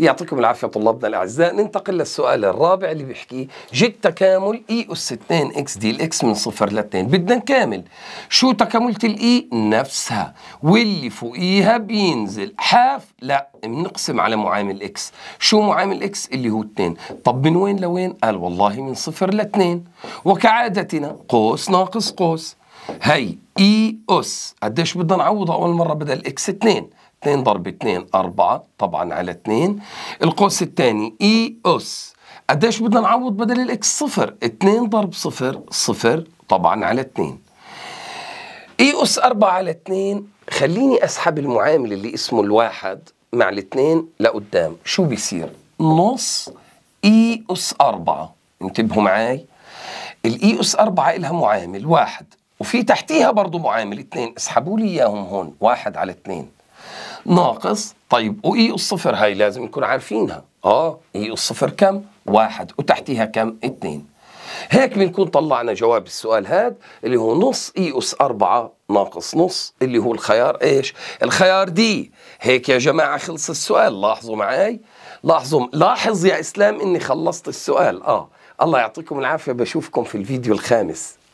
يعطيكم العافية طلابنا الأعزاء ننتقل للسؤال الرابع اللي بيحكي جد تكامل إي أس 2 إكس دي الإكس من صفر لاتنين 2 بدنا نكامل شو تكاملة الإي e نفسها واللي فوقيها بينزل حاف لا بنقسم على معامل إكس شو معامل إكس اللي هو 2 طب من وين لوين قال والله من صفر لاتنين 2 وكعادتنا قوس ناقص قوس هي اي اس قديش بدنا نعوضها اول مره بدل اكس 2 2 ضرب 2 4 طبعا على 2 القوس الثاني اي اس قديش بدنا نعوض بدل الاكس صفر 2 ضرب صفر صفر طبعا على 2 اي اس 4 على 2 خليني اسحب المعامل اللي اسمه الواحد مع الاثنين لقدام شو بيصير نص اي اس 4 انتبهوا معي الاي اس 4 لها معامل واحد وفي تحتيها برضو معامل اثنين اسحبوا لي اياهم هون واحد على اثنين ناقص طيب واي الصفر هاي لازم نكون عارفينها اه اي الصفر كم واحد وتحتيها كم اثنين هيك بنكون طلعنا جواب السؤال هاد اللي هو نص اي اس أربعة ناقص نص اللي هو الخيار ايش الخيار دي هيك يا جماعة خلص السؤال لاحظوا معي لاحظوا لاحظ يا اسلام اني خلصت السؤال اه الله يعطيكم العافية بشوفكم في الفيديو الخامس